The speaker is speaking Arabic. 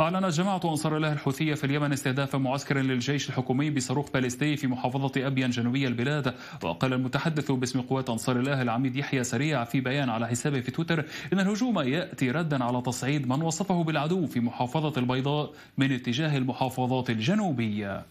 أعلنت جماعة أنصار الله الحوثية في اليمن استهداف معسكر للجيش الحكومي بصاروخ باليستي في محافظة أبين جنوبي البلاد وقال المتحدث باسم قوات أنصار الله العميد يحيى سريع في بيان على حسابه في تويتر إن الهجوم يأتي ردا على تصعيد من وصفه بالعدو في محافظة البيضاء من اتجاه المحافظات الجنوبية